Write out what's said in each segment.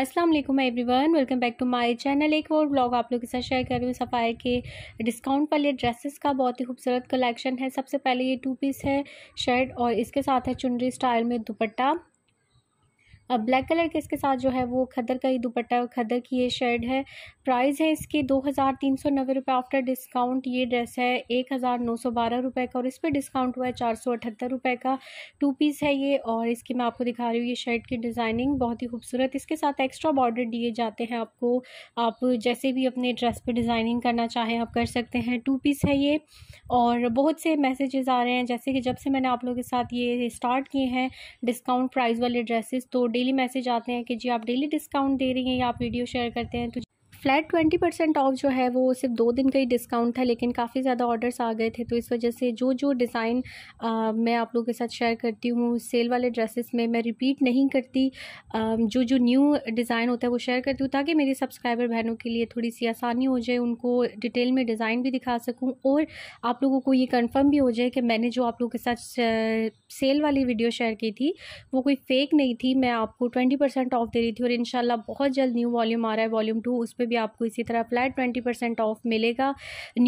अस्सलाम वालेकुम everyone welcome back to my channel एक और ब्लॉग आप लोगों के साथ शेयर कर रही हूँ सफ़ाई के डिस्काउंट वाले ड्रेसेस का बहुत ही खूबसूरत कलेक्शन है सबसे पहले ये टू पीस है शर्ट और इसके साथ है चुनरी स्टाइल में दुपट्टा ब्लैक कलर के इसके साथ जो है वो खदर का ही दुपट्टा है खदर की ये शर्ट है प्राइस है इसके दो हज़ार तीन सौ नब्बे रुपये आफ्टर डिस्काउंट ये ड्रेस है एक हज़ार नौ सौ बारह रुपये का और इस पर डिस्काउंट हुआ है चार सौ अठहत्तर रुपये का टू पीस है ये और इसकी मैं आपको दिखा रही हूँ ये शर्ट की डिज़ाइनिंग बहुत ही खूबसूरत इसके साथ एक्स्ट्रा बॉर्डर दिए जाते हैं आपको आप जैसे भी अपने ड्रेस पर डिज़ाइनिंग करना चाहें आप कर सकते हैं टू पीस है ये और बहुत से मैसेजेस आ रहे हैं जैसे कि जब से मैंने आप लोगों के साथ ये स्टार्ट किए हैं डिस्काउंट प्राइस वाले ड्रेसेस तो डे डेली मैसेज आते हैं कि जी आप डेली डिस्काउंट दे रही हैं या आप वीडियो शेयर करते हैं तो फ्लैट ट्वेंटी परसेंट ऑफ जो है वो सिर्फ दो दिन का ही डिस्काउंट था लेकिन काफ़ी ज़्यादा ऑर्डर्स आ गए थे तो इस वजह से जो जो डिज़ाइन मैं आप लोगों के साथ शेयर करती हूँ सेल वाले ड्रेसेस में मैं रिपीट नहीं करती आ, जो जो न्यू डिज़ाइन होता है वो शेयर करती हूँ ताकि मेरी सब्सक्राइबर बहनों के लिए थोड़ी सी आसानी हो जाए उनको डिटेल में डिज़ाइन भी दिखा सकूँ और आप लोगों को ये कन्फर्म भी हो जाए कि मैंने जो आप लोगों के साथ सेल वाली वीडियो शेयर की थी वो कोई फेक नहीं थी मैं आपको ट्वेंटी परसेंट ऑफ दे रही थी और इन बहुत जल्द न्यू वॉल्यूम आ रहा है वॉल्यूम टू उस पर भी आपको इसी तरह फ्लैट ट्वेंटी परसेंट ऑफ मिलेगा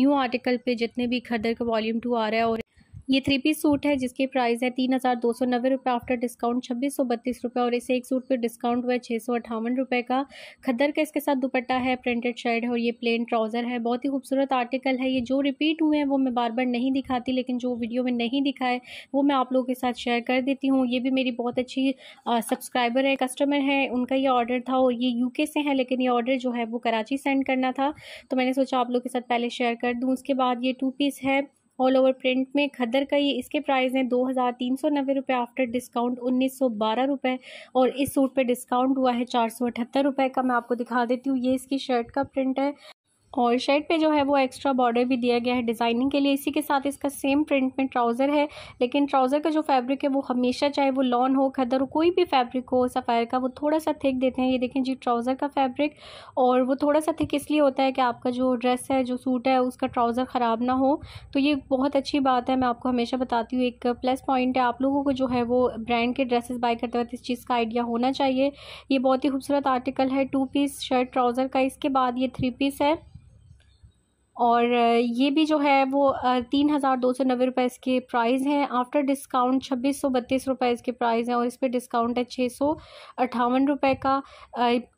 न्यू आर्टिकल पे जितने भी खदर का वॉल्यूम टू आ रहा है और ये थ्री पीस सूट है जिसके प्राइस है तीन हज़ार दो सौ नब्बे रुपये आफ्टर डिस्काउंट छब्बीस सौ बत्तीस रुपये और इसे एक सूट पे डिस्काउंट हुआ है छः सौ अट्ठावन रुपये का खद्दर का इसके साथ दुपट्टा है प्रिंटेड शर्ट है और ये प्लेन ट्राउज़र है बहुत ही खूबसूरत आर्टिकल है ये जो रिपीट हुए हैं वो मैं बार बार नहीं दिखाती लेकिन जो वीडियो में नहीं दिखाए वो मैं आप लोगों के साथ शेयर कर देती हूँ ये भी मेरी बहुत अच्छी सब्सक्राइबर है कस्टमर है उनका ये ऑर्डर था और ये यू से है लेकिन ये ऑर्डर जो है वो कराची सेंड करना था तो मैंने सोचा आप लोग के साथ पहले शेयर कर दूँ उसके बाद ये टू पीस है ऑल ओवर प्रिंट में खदर का ये इसके प्राइस हैं दो हज़ार तीन सौ नब्बे रुपये आफ्टर डिस्काउंट उन्नीस सौ बारह रुपये और इस सूट पे डिस्काउंट हुआ है चार सौ अठहत्तर रुपये का मैं आपको दिखा देती हूँ ये इसकी शर्ट का प्रिंट है और शर्ट पे जो है वो एक्स्ट्रा बॉर्डर भी दिया गया है डिज़ाइनिंग के लिए इसी के साथ इसका सेम प्रिंट में ट्राउज़र है लेकिन ट्राउज़र का जो फैब्रिक है वो हमेशा चाहे वो लॉन हो खदर हो कोई भी फैब्रिक हो सफ़ायर का वो थोड़ा सा थिक देते हैं ये देखें जी ट्राउज़र का फैब्रिक और वो थोड़ा सा थिक इसलिए होता है कि आपका जो ड्रेस है जो सूट है उसका ट्राउज़र ख़राब ना हो तो ये बहुत अच्छी बात है मैं आपको हमेशा बताती हूँ एक प्लस पॉइंट है आप लोगों को जो है वो ब्रांड के ड्रेसेस बाई करते वक्त इस चीज़ का आइडिया होना चाहिए ये बहुत ही खूबसूरत आर्टिकल है टू पीस शर्ट ट्राउज़र का इसके बाद ये थ्री पीस है और ये भी जो है वो तीन हज़ार दो सौ नब्बे रुपये इसके प्राइस हैं आफ्टर डिस्काउंट छब्बीस सौ बत्तीस रुपये इसके प्राइस हैं और इस पर डिस्काउंट है छः सौ अट्ठावन रुपये का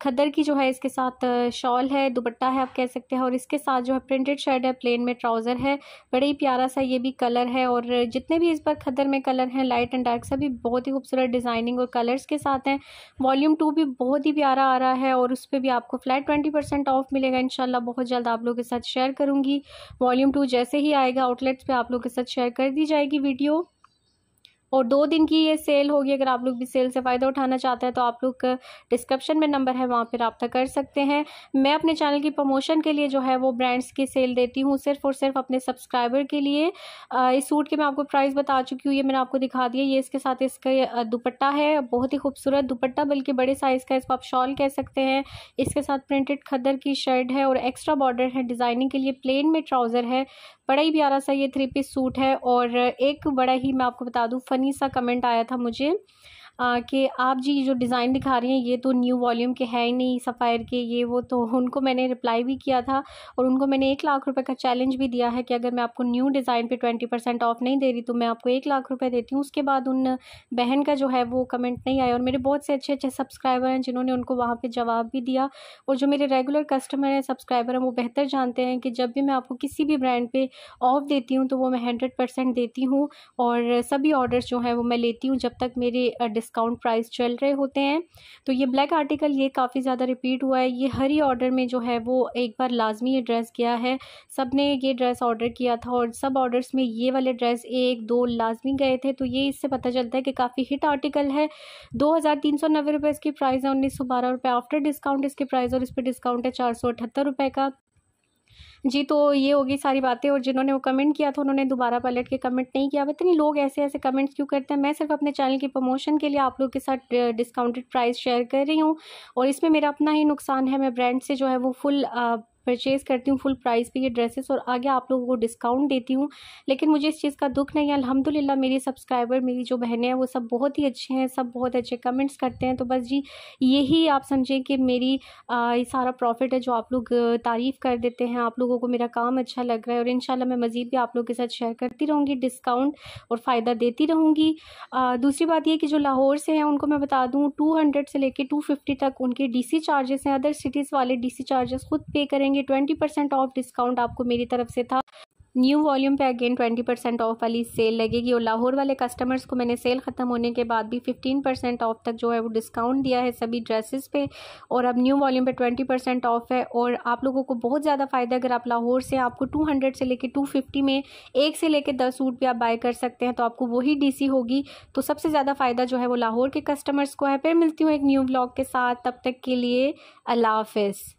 खदर की जो है इसके साथ शॉल है दुपट्टा है आप कह सकते हैं और इसके साथ जो है प्रिंटेड शर्ट है प्लेन में ट्राउज़र है बड़े ही प्यारा सा ये भी कलर है और जितने भी इस पर खदर में कलर हैं लाइट एंड डार्क सभी बहुत ही खूबसूरत डिज़ाइनिंग और कलर्स के साथ हैं वॉल्यूम टू भी बहुत ही प्यारा आ रहा है और उस पर भी आपको फ्लैट ट्वेंटी परसेंट ऑफ मिलेगा इन बहुत जल्द आप लोगों के साथ शेयर कर करूँगी वॉल्यूम टू जैसे ही आएगा आउटलेट्स पे आप लोग के साथ शेयर कर दी जाएगी वीडियो और दो दिन की ये सेल होगी अगर आप लोग भी सेल से फ़ायदा उठाना चाहते हैं तो आप लोग डिस्क्रिप्शन में नंबर है वहाँ पर रबता कर सकते हैं मैं अपने चैनल की प्रमोशन के लिए जो है वो ब्रांड्स की सेल देती हूँ सिर्फ और सिर्फ अपने सब्सक्राइबर के लिए इस सूट के मैं आपको प्राइस बता चुकी हूँ ये मैंने आपको दिखा दिया ये इसके साथ इसका दुपट्टा है बहुत ही खूबसूरत दुपट्टा बल्कि बड़े साइज़ का इसको आप शॉल कह सकते हैं इसके साथ प्रिंटेड खदर की शर्ट है और एक्स्ट्रा बॉर्डर है डिज़ाइनिंग के लिए प्लेन में ट्राउज़र है बड़ा ही प्यारा सा ये थ्री पीस सूट है और एक बड़ा ही मैं आपको बता दूँ फ़नी सा कमेंट आया था मुझे कि आप जी जो डिज़ाइन दिखा रही हैं ये तो न्यू वॉल्यूम के है ही नहीं सफ़ायर के ये वो तो उनको मैंने रिप्लाई भी किया था और उनको मैंने एक लाख रुपये का चैलेंज भी दिया है कि अगर मैं आपको न्यू डिज़ाइन पे ट्वेंटी परसेंट ऑफ नहीं दे रही तो मैं आपको एक लाख रुपये देती हूँ उसके बाद उन बहन का जो है वो कमेंट नहीं आया और मेरे बहुत से अच्छे अच्छे सब्सक्राइबर हैं जिन्होंने उनको वहाँ पर जवाब भी दिया और जो मेरे रेगुलर कस्टमर हैं सब्सक्राइबर हैं वो बेहतर जानते हैं कि जब भी मैं आपको किसी भी ब्रांड पर ऑफ देती हूँ तो वो मैं हंड्रेड देती हूँ और सभी ऑर्डर्स जो हैं वो मैं लेती हूँ जब तक मेरे डिस्काउंट प्राइस चल रहे होते हैं तो ये ब्लैक आर्टिकल ये काफ़ी ज़्यादा रिपीट हुआ है ये हर ही ऑर्डर में जो है वो एक बार लाजमी ये ड्रेस गया है सब ने ये ड्रेस ऑर्डर किया था और सब ऑर्डर्स में ये वाले ड्रेस एक दो लाजमी गए थे तो ये इससे पता चलता है कि काफ़ी हिट आर्टिकल है दो हज़ार तीन सौ नब्बे रुपये इसकी प्राइस है उन्नीस सौ बारह रुपये आफ्टर डिस्काउंट इसके प्राइस और इस पर डिस्काउंट है चार सौ अठहत्तर रुपये का जी तो ये होगी सारी बातें और जिन्होंने वो कमेंट किया था उन्होंने दोबारा पलट के कमेंट नहीं किया इतने लोग ऐसे ऐसे कमेंट्स क्यों करते हैं मैं सिर्फ अपने चैनल की प्रमोशन के लिए आप लोग के साथ डिस्काउंटेड प्राइस शेयर कर रही हूँ और इसमें मेरा अपना ही नुकसान है मैं ब्रांड से जो है वो फुल परचेज़ करती हूँ फुल प्राइस पे ये ड्रेसेस और आगे आप लोगों को डिस्काउंट देती हूँ लेकिन मुझे इस चीज़ का दुख नहीं है अल्हम्दुलिल्लाह मेरी सब्सक्राइबर मेरी जो बहनें हैं वो सब बहुत ही अच्छे हैं सब बहुत अच्छे कमेंट्स करते हैं तो बस जी यही आप समझें कि मेरी आ, ये सारा प्रॉफिट है जो आप लोग तारीफ़ कर देते हैं आप लोगों को मेरा काम अच्छा लग रहा है और इन मैं मज़ीद भी आप लोग के साथ शेयर करती रहूँगी डिस्काउंट और फ़ायदा देती रहूँगी दूसरी बात यह कि जो लाहौर से हैं उनको मैं बता दूँ टू से लेकर टू तक उनके डी चार्जेस हैं अदर सिटीज़ वाले डी चार्जेस खुद पे करेंगे जाएंगे ट्वेंटी परसेंट ऑफ डिस्काउंट आपको मेरी तरफ से था न्यू वॉल्यूम पे अगेन ट्वेंटी परसेंट ऑफ वाली सेल लगेगी और लाहौर वाले कस्टमर्स को मैंने सेल ख़त्म होने के बाद भी फिफ्टीन परसेंट ऑफ तक जो है वो डिस्काउंट दिया है सभी ड्रेसेस पे और अब न्यू वॉल्यूम पे ट्वेंटी परसेंट ऑफ है और आप लोगों को बहुत ज़्यादा फ़ायदा अगर आप लाहौर से आपको टू हंड्रेड से लेकर टू फिफ्टी में एक से लेकर दस सूट भी आप बाय कर सकते हैं तो आपको वही डी सी होगी तो सबसे ज़्यादा फ़ायदा जो है वो लाहौर के कस्टमर्स को है फिर मिलती हूँ एक न्यू ब्लॉग के साथ तब तक के लिए अल्लाह हाफिज़